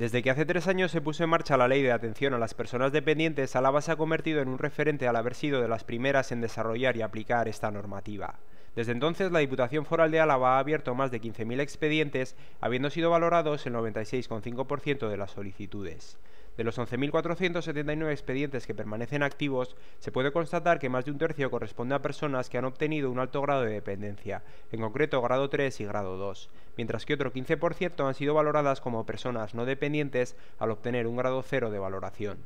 Desde que hace tres años se puso en marcha la Ley de Atención a las Personas Dependientes, Álava se ha convertido en un referente al haber sido de las primeras en desarrollar y aplicar esta normativa. Desde entonces, la Diputación Foral de Álava ha abierto más de 15.000 expedientes, habiendo sido valorados el 96,5% de las solicitudes. De los 11.479 expedientes que permanecen activos, se puede constatar que más de un tercio corresponde a personas que han obtenido un alto grado de dependencia, en concreto grado 3 y grado 2, mientras que otro 15% han sido valoradas como personas no dependientes al obtener un grado 0 de valoración.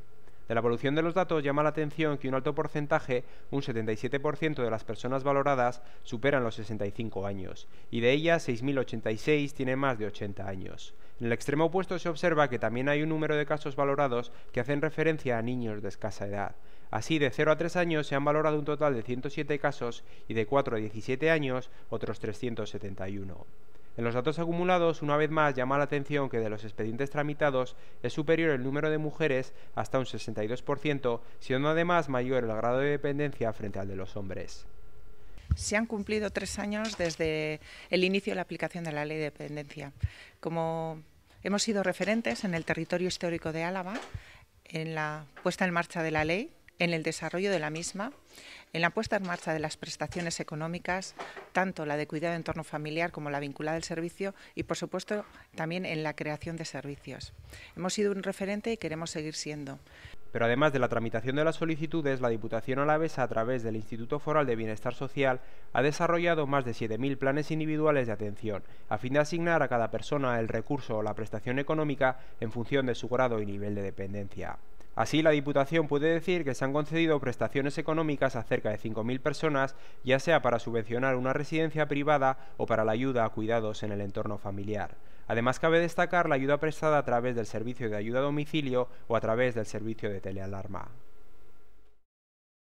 De la evolución de los datos llama la atención que un alto porcentaje, un 77% de las personas valoradas, superan los 65 años, y de ellas 6.086 tienen más de 80 años. En el extremo opuesto se observa que también hay un número de casos valorados que hacen referencia a niños de escasa edad. Así, de 0 a 3 años se han valorado un total de 107 casos y de 4 a 17 años otros 371. En los datos acumulados, una vez más, llama la atención que de los expedientes tramitados es superior el número de mujeres hasta un 62%, siendo además mayor el grado de dependencia frente al de los hombres. Se han cumplido tres años desde el inicio de la aplicación de la ley de dependencia. Como Hemos sido referentes en el territorio histórico de Álava en la puesta en marcha de la ley en el desarrollo de la misma, en la puesta en marcha de las prestaciones económicas, tanto la de cuidado de entorno familiar como la vinculada al servicio y, por supuesto, también en la creación de servicios. Hemos sido un referente y queremos seguir siendo. Pero además de la tramitación de las solicitudes, la Diputación Alavesa, a través del Instituto Foral de Bienestar Social, ha desarrollado más de 7.000 planes individuales de atención, a fin de asignar a cada persona el recurso o la prestación económica en función de su grado y nivel de dependencia. Así, la Diputación puede decir que se han concedido prestaciones económicas a cerca de 5.000 personas, ya sea para subvencionar una residencia privada o para la ayuda a cuidados en el entorno familiar. Además, cabe destacar la ayuda prestada a través del servicio de ayuda a domicilio o a través del servicio de telealarma.